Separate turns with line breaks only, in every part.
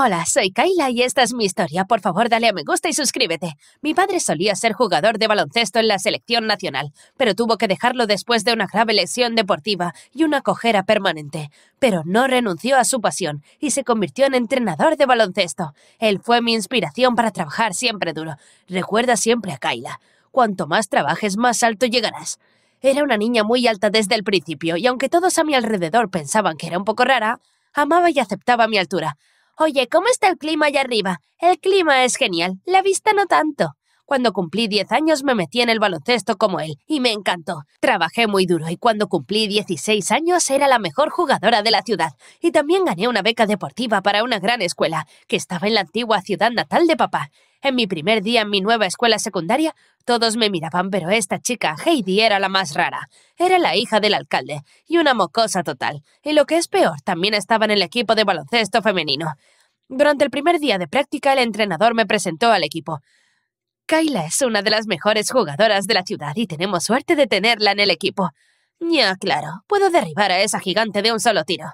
Hola, soy Kaila y esta es mi historia. Por favor, dale a me gusta y suscríbete. Mi padre solía ser jugador de baloncesto en la selección nacional, pero tuvo que dejarlo después de una grave lesión deportiva y una cojera permanente. Pero no renunció a su pasión y se convirtió en entrenador de baloncesto. Él fue mi inspiración para trabajar siempre duro. Recuerda siempre a Kaila. Cuanto más trabajes, más alto llegarás. Era una niña muy alta desde el principio y aunque todos a mi alrededor pensaban que era un poco rara, amaba y aceptaba mi altura Oye, ¿cómo está el clima allá arriba? El clima es genial, la vista no tanto. Cuando cumplí 10 años me metí en el baloncesto como él y me encantó. Trabajé muy duro y cuando cumplí 16 años era la mejor jugadora de la ciudad. Y también gané una beca deportiva para una gran escuela, que estaba en la antigua ciudad natal de papá. En mi primer día en mi nueva escuela secundaria, todos me miraban, pero esta chica, Heidi, era la más rara. Era la hija del alcalde y una mocosa total. Y lo que es peor, también estaba en el equipo de baloncesto femenino. Durante el primer día de práctica, el entrenador me presentó al equipo. Kayla es una de las mejores jugadoras de la ciudad y tenemos suerte de tenerla en el equipo. Ya, claro, puedo derribar a esa gigante de un solo tiro.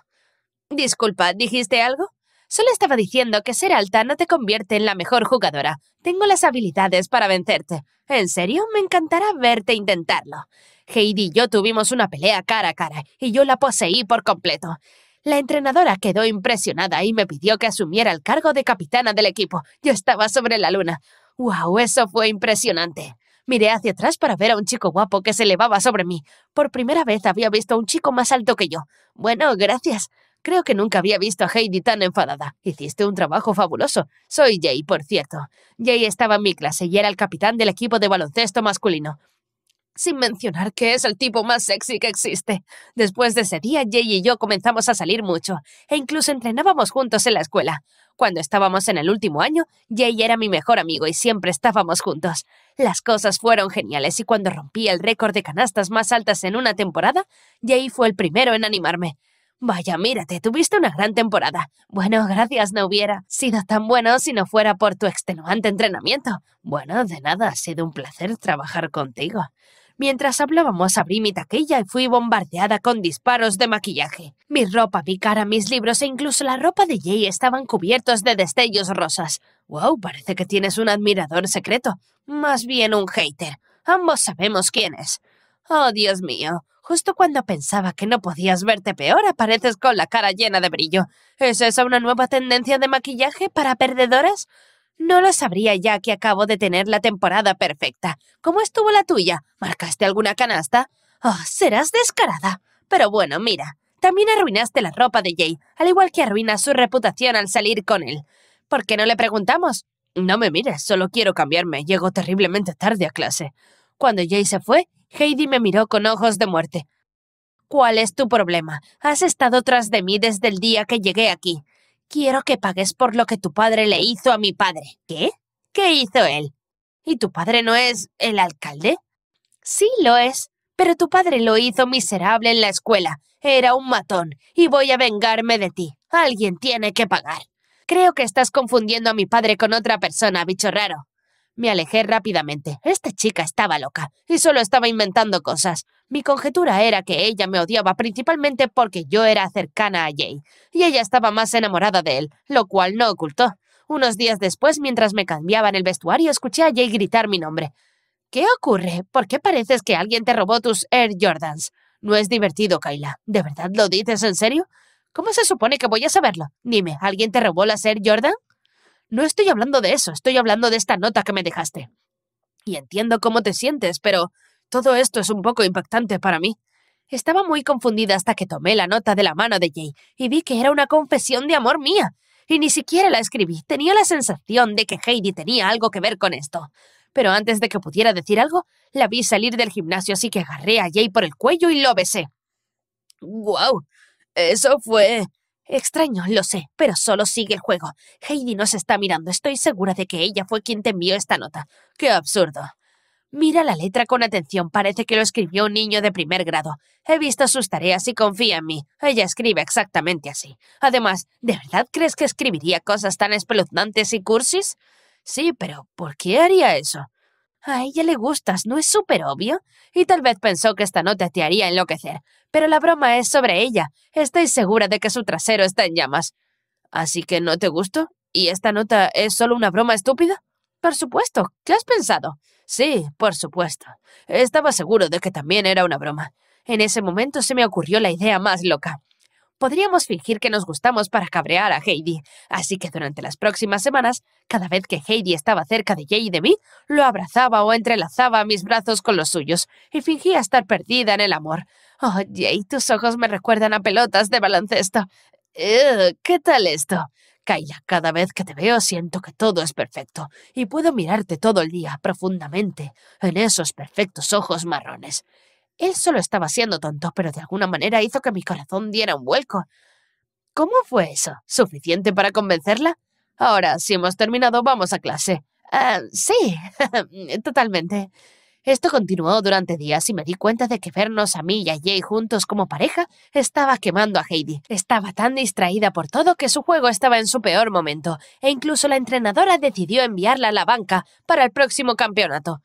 Disculpa, ¿dijiste algo? Solo estaba diciendo que ser alta no te convierte en la mejor jugadora. Tengo las habilidades para vencerte. En serio, me encantará verte intentarlo. Heidi y yo tuvimos una pelea cara a cara, y yo la poseí por completo. La entrenadora quedó impresionada y me pidió que asumiera el cargo de capitana del equipo. Yo estaba sobre la luna. ¡Wow! Eso fue impresionante. Miré hacia atrás para ver a un chico guapo que se elevaba sobre mí. Por primera vez había visto a un chico más alto que yo. Bueno, gracias. Creo que nunca había visto a Heidi tan enfadada. Hiciste un trabajo fabuloso. Soy Jay, por cierto. Jay estaba en mi clase y era el capitán del equipo de baloncesto masculino. Sin mencionar que es el tipo más sexy que existe. Después de ese día, Jay y yo comenzamos a salir mucho, e incluso entrenábamos juntos en la escuela. Cuando estábamos en el último año, Jay era mi mejor amigo y siempre estábamos juntos. Las cosas fueron geniales y cuando rompí el récord de canastas más altas en una temporada, Jay fue el primero en animarme. Vaya, mírate, tuviste una gran temporada. Bueno, gracias, no hubiera sido tan bueno si no fuera por tu extenuante entrenamiento. Bueno, de nada, ha sido un placer trabajar contigo. Mientras hablábamos abrí mi taquilla y fui bombardeada con disparos de maquillaje. Mi ropa, mi cara, mis libros e incluso la ropa de Jay estaban cubiertos de destellos rosas. Wow, parece que tienes un admirador secreto. Más bien un hater. Ambos sabemos quién es. Oh, Dios mío. Justo cuando pensaba que no podías verte peor, apareces con la cara llena de brillo. ¿Es esa una nueva tendencia de maquillaje para perdedoras? No lo sabría ya que acabo de tener la temporada perfecta. ¿Cómo estuvo la tuya? ¿Marcaste alguna canasta? Oh, serás descarada. Pero bueno, mira, también arruinaste la ropa de Jay, al igual que arruinas su reputación al salir con él. ¿Por qué no le preguntamos? No me mires, solo quiero cambiarme. Llego terriblemente tarde a clase. Cuando Jay se fue, Heidi me miró con ojos de muerte. ¿Cuál es tu problema? Has estado tras de mí desde el día que llegué aquí. Quiero que pagues por lo que tu padre le hizo a mi padre. ¿Qué? ¿Qué hizo él? ¿Y tu padre no es el alcalde? Sí lo es, pero tu padre lo hizo miserable en la escuela. Era un matón, y voy a vengarme de ti. Alguien tiene que pagar. Creo que estás confundiendo a mi padre con otra persona, bicho raro. Me alejé rápidamente. Esta chica estaba loca y solo estaba inventando cosas. Mi conjetura era que ella me odiaba principalmente porque yo era cercana a Jay y ella estaba más enamorada de él, lo cual no ocultó. Unos días después, mientras me cambiaba en el vestuario, escuché a Jay gritar mi nombre. ¿Qué ocurre? ¿Por qué pareces que alguien te robó tus Air Jordans? No es divertido, Kayla. ¿De verdad lo dices en serio? ¿Cómo se supone que voy a saberlo? Dime, ¿alguien te robó las Air Jordan? No estoy hablando de eso, estoy hablando de esta nota que me dejaste. Y entiendo cómo te sientes, pero todo esto es un poco impactante para mí. Estaba muy confundida hasta que tomé la nota de la mano de Jay y vi que era una confesión de amor mía. Y ni siquiera la escribí. Tenía la sensación de que Heidi tenía algo que ver con esto. Pero antes de que pudiera decir algo, la vi salir del gimnasio, así que agarré a Jay por el cuello y lo besé. ¡Guau! Wow, eso fue Extraño, lo sé, pero solo sigue el juego. Heidi nos está mirando, estoy segura de que ella fue quien te envió esta nota. ¡Qué absurdo! Mira la letra con atención, parece que lo escribió un niño de primer grado. He visto sus tareas y confía en mí. Ella escribe exactamente así. Además, ¿de verdad crees que escribiría cosas tan espeluznantes y cursis? Sí, pero ¿por qué haría eso? A ella le gustas, ¿no es súper obvio? Y tal vez pensó que esta nota te haría enloquecer. Pero la broma es sobre ella. Estoy segura de que su trasero está en llamas. Así que no te gusto. ¿Y esta nota es solo una broma estúpida? Por supuesto. ¿Qué has pensado? Sí, por supuesto. Estaba seguro de que también era una broma. En ese momento se me ocurrió la idea más loca podríamos fingir que nos gustamos para cabrear a Heidi. Así que durante las próximas semanas, cada vez que Heidi estaba cerca de Jay y de mí, lo abrazaba o entrelazaba mis brazos con los suyos y fingía estar perdida en el amor. Oh, Jay, tus ojos me recuerdan a pelotas de baloncesto. ¿Qué tal esto? Kaila, cada vez que te veo siento que todo es perfecto y puedo mirarte todo el día profundamente en esos perfectos ojos marrones. Él solo estaba siendo tonto, pero de alguna manera hizo que mi corazón diera un vuelco. ¿Cómo fue eso? ¿Suficiente para convencerla? Ahora, si hemos terminado, vamos a clase. «Ah, sí, totalmente. Esto continuó durante días y me di cuenta de que vernos a mí y a Jay juntos como pareja estaba quemando a Heidi. Estaba tan distraída por todo que su juego estaba en su peor momento, e incluso la entrenadora decidió enviarla a la banca para el próximo campeonato.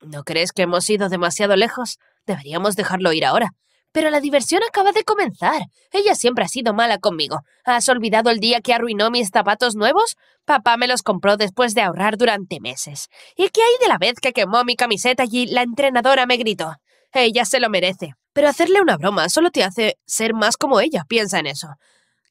¿No crees que hemos ido demasiado lejos? Deberíamos dejarlo ir ahora. Pero la diversión acaba de comenzar. Ella siempre ha sido mala conmigo. ¿Has olvidado el día que arruinó mis zapatos nuevos? Papá me los compró después de ahorrar durante meses. ¿Y qué hay de la vez que quemó mi camiseta y la entrenadora me gritó? Ella se lo merece. Pero hacerle una broma solo te hace ser más como ella, piensa en eso.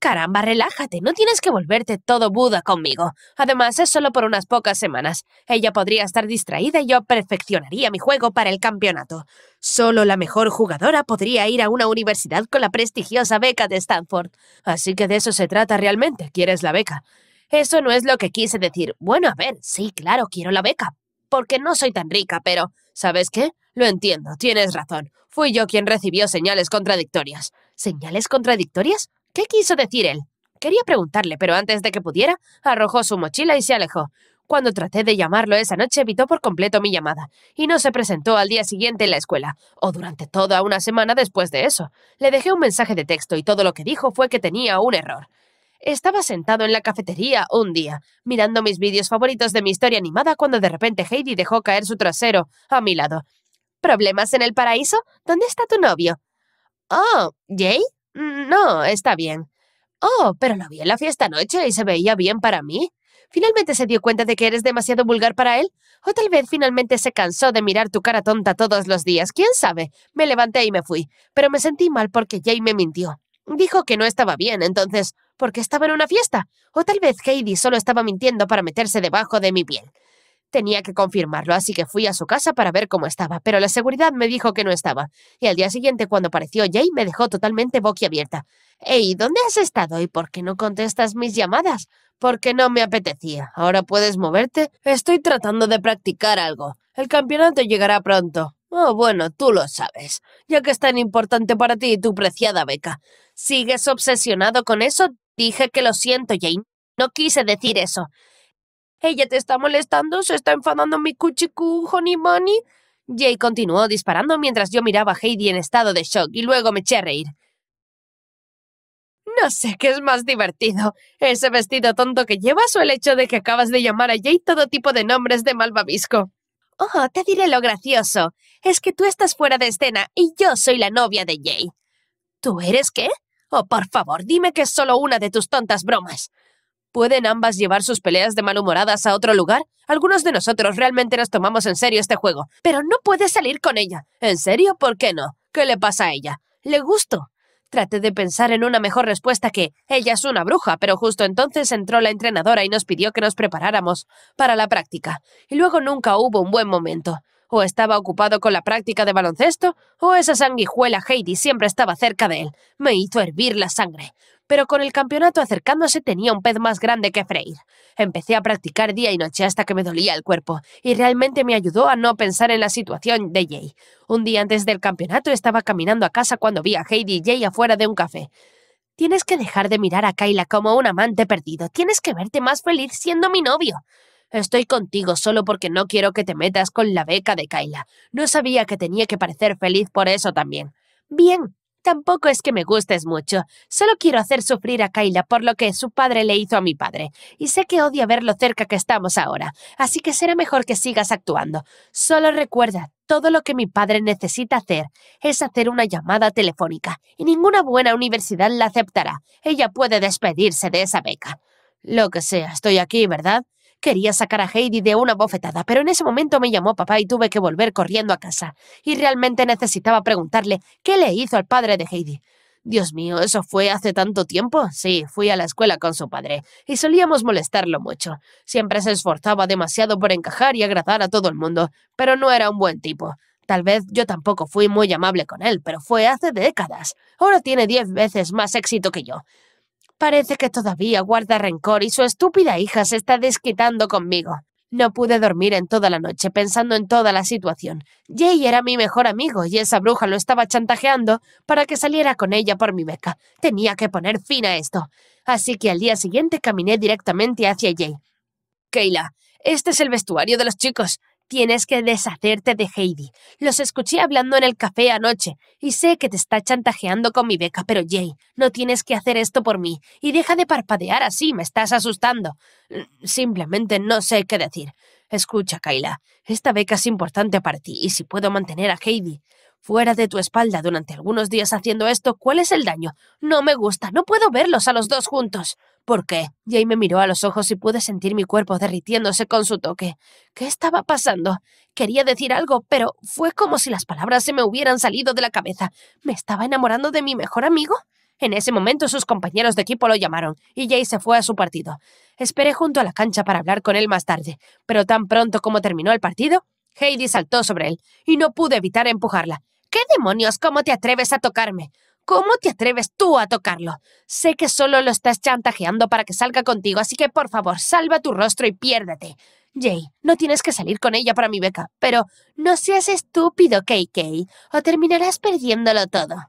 Caramba, relájate, no tienes que volverte todo Buda conmigo. Además, es solo por unas pocas semanas. Ella podría estar distraída y yo perfeccionaría mi juego para el campeonato. Solo la mejor jugadora podría ir a una universidad con la prestigiosa beca de Stanford. Así que de eso se trata realmente, quieres la beca. Eso no es lo que quise decir. Bueno, a ver, sí, claro, quiero la beca. Porque no soy tan rica, pero... ¿Sabes qué? Lo entiendo, tienes razón. Fui yo quien recibió señales contradictorias. ¿Señales contradictorias? ¿Qué quiso decir él? Quería preguntarle, pero antes de que pudiera, arrojó su mochila y se alejó. Cuando traté de llamarlo esa noche, evitó por completo mi llamada y no se presentó al día siguiente en la escuela o durante toda una semana después de eso. Le dejé un mensaje de texto y todo lo que dijo fue que tenía un error. Estaba sentado en la cafetería un día, mirando mis vídeos favoritos de mi historia animada cuando de repente Heidi dejó caer su trasero a mi lado. ¿Problemas en el paraíso? ¿Dónde está tu novio? Oh, ¿Jay? Mm, no, está bien. Oh, pero lo vi en la fiesta anoche y se veía bien para mí. ¿Finalmente se dio cuenta de que eres demasiado vulgar para él? ¿O tal vez finalmente se cansó de mirar tu cara tonta todos los días? ¿Quién sabe? Me levanté y me fui, pero me sentí mal porque Jay me mintió. Dijo que no estaba bien, entonces, ¿por qué estaba en una fiesta? O tal vez Heidi solo estaba mintiendo para meterse debajo de mi piel. Tenía que confirmarlo, así que fui a su casa para ver cómo estaba, pero la seguridad me dijo que no estaba. Y al día siguiente, cuando apareció Jay, me dejó totalmente boquiabierta. Ey, ¿dónde has estado y por qué no contestas mis llamadas? porque no me apetecía. Ahora puedes moverte. Estoy tratando de practicar algo. El campeonato llegará pronto. Oh, bueno, tú lo sabes, ya que es tan importante para ti y tu preciada beca. ¿Sigues obsesionado con eso? Dije que lo siento, Jane. No quise decir eso. ¿Ella te está molestando? ¿Se está enfadando mi cuchicu, honey money? Jay continuó disparando mientras yo miraba a Heidi en estado de shock y luego me eché a reír. No sé qué es más divertido, ese vestido tonto que llevas o el hecho de que acabas de llamar a Jay todo tipo de nombres de malvavisco. Oh, te diré lo gracioso. Es que tú estás fuera de escena y yo soy la novia de Jay. ¿Tú eres qué? Oh, por favor, dime que es solo una de tus tontas bromas. ¿Pueden ambas llevar sus peleas de malhumoradas a otro lugar? Algunos de nosotros realmente nos tomamos en serio este juego, pero no puedes salir con ella. ¿En serio? ¿Por qué no? ¿Qué le pasa a ella? Le gusto. Traté de pensar en una mejor respuesta que ella es una bruja, pero justo entonces entró la entrenadora y nos pidió que nos preparáramos para la práctica, y luego nunca hubo un buen momento. O estaba ocupado con la práctica de baloncesto, o esa sanguijuela Heidi siempre estaba cerca de él. Me hizo hervir la sangre pero con el campeonato acercándose tenía un pez más grande que freír. Empecé a practicar día y noche hasta que me dolía el cuerpo, y realmente me ayudó a no pensar en la situación de Jay. Un día antes del campeonato estaba caminando a casa cuando vi a Heidi y Jay afuera de un café. Tienes que dejar de mirar a Kayla como un amante perdido, tienes que verte más feliz siendo mi novio. Estoy contigo solo porque no quiero que te metas con la beca de Kayla. No sabía que tenía que parecer feliz por eso también. Bien, Tampoco es que me gustes mucho. Solo quiero hacer sufrir a Kayla por lo que su padre le hizo a mi padre. Y sé que odia ver lo cerca que estamos ahora. Así que será mejor que sigas actuando. Solo recuerda, todo lo que mi padre necesita hacer es hacer una llamada telefónica. Y ninguna buena universidad la aceptará. Ella puede despedirse de esa beca. Lo que sea, estoy aquí, ¿verdad? Quería sacar a Heidi de una bofetada, pero en ese momento me llamó papá y tuve que volver corriendo a casa. Y realmente necesitaba preguntarle qué le hizo al padre de Heidi. Dios mío, ¿eso fue hace tanto tiempo? Sí, fui a la escuela con su padre, y solíamos molestarlo mucho. Siempre se esforzaba demasiado por encajar y agradar a todo el mundo, pero no era un buen tipo. Tal vez yo tampoco fui muy amable con él, pero fue hace décadas. Ahora tiene diez veces más éxito que yo. Parece que todavía guarda rencor y su estúpida hija se está desquitando conmigo. No pude dormir en toda la noche pensando en toda la situación. Jay era mi mejor amigo y esa bruja lo estaba chantajeando para que saliera con ella por mi beca. Tenía que poner fin a esto. Así que al día siguiente caminé directamente hacia Jay. «Kayla, este es el vestuario de los chicos. Tienes que deshacerte de Heidi. Los escuché hablando en el café anoche y sé que te está chantajeando con mi beca, pero Jay, no tienes que hacer esto por mí y deja de parpadear así, me estás asustando. Simplemente no sé qué decir. Escucha, Kayla, esta beca es importante para ti y si puedo mantener a Heidi fuera de tu espalda durante algunos días haciendo esto, ¿cuál es el daño? No me gusta, no puedo verlos a los dos juntos. ¿Por qué? Jay me miró a los ojos y pude sentir mi cuerpo derritiéndose con su toque. ¿Qué estaba pasando? Quería decir algo, pero fue como si las palabras se me hubieran salido de la cabeza. ¿Me estaba enamorando de mi mejor amigo? En ese momento sus compañeros de equipo lo llamaron y Jay se fue a su partido. Esperé junto a la cancha para hablar con él más tarde, pero tan pronto como terminó el partido, Heidi saltó sobre él y no pude evitar empujarla. ¿Qué demonios? ¿Cómo te atreves a tocarme? ¿Cómo te atreves tú a tocarlo? Sé que solo lo estás chantajeando para que salga contigo, así que por favor, salva tu rostro y piérdate. Jay, no tienes que salir con ella para mi beca, pero no seas estúpido, KK, o terminarás perdiéndolo todo.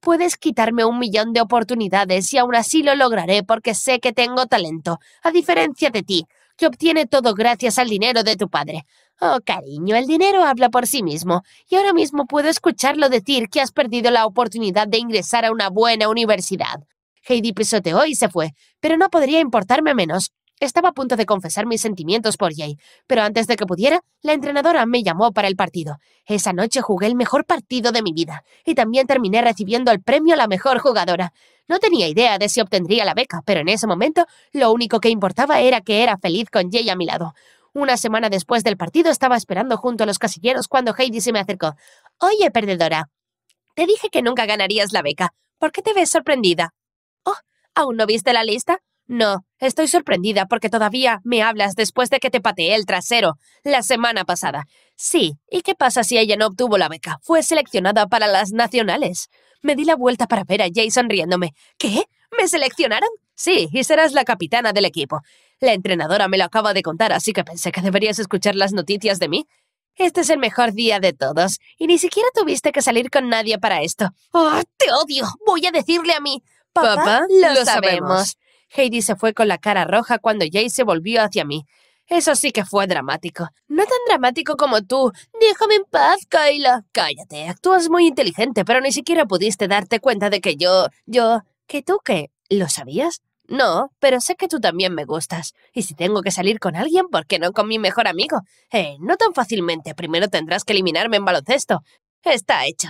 Puedes quitarme un millón de oportunidades y aún así lo lograré porque sé que tengo talento, a diferencia de ti, que obtiene todo gracias al dinero de tu padre. Oh, cariño, el dinero habla por sí mismo, y ahora mismo puedo escucharlo decir que has perdido la oportunidad de ingresar a una buena universidad. Heidi pisoteó y se fue, pero no podría importarme menos. Estaba a punto de confesar mis sentimientos por Jay, pero antes de que pudiera, la entrenadora me llamó para el partido. Esa noche jugué el mejor partido de mi vida, y también terminé recibiendo el premio a la mejor jugadora. No tenía idea de si obtendría la beca, pero en ese momento lo único que importaba era que era feliz con Jay a mi lado. Una semana después del partido estaba esperando junto a los casilleros cuando Heidi se me acercó. Oye, perdedora, te dije que nunca ganarías la beca. ¿Por qué te ves sorprendida? Oh, ¿aún no viste la lista? No, estoy sorprendida porque todavía me hablas después de que te pateé el trasero la semana pasada. Sí, ¿y qué pasa si ella no obtuvo la beca? Fue seleccionada para las nacionales. Me di la vuelta para ver a Jason riéndome. ¿Qué? ¿Me seleccionaron? Sí, y serás la capitana del equipo. La entrenadora me lo acaba de contar, así que pensé que deberías escuchar las noticias de mí. Este es el mejor día de todos, y ni siquiera tuviste que salir con nadie para esto. ¡Oh, te odio! Voy a decirle a mí. papá, lo, sabemos. Heidi se fue con la cara roja cuando Jay se volvió hacia mí. Eso sí que fue dramático. No tan dramático como tú. Déjame en paz, Kayla. Cállate, actúas muy inteligente, pero ni siquiera pudiste darte cuenta de que yo... yo... ¿Que tú qué? ¿Lo sabías? No, pero sé que tú también me gustas. Y si tengo que salir con alguien, ¿por qué no con mi mejor amigo? Eh, no tan fácilmente. Primero tendrás que eliminarme en baloncesto. Está hecho.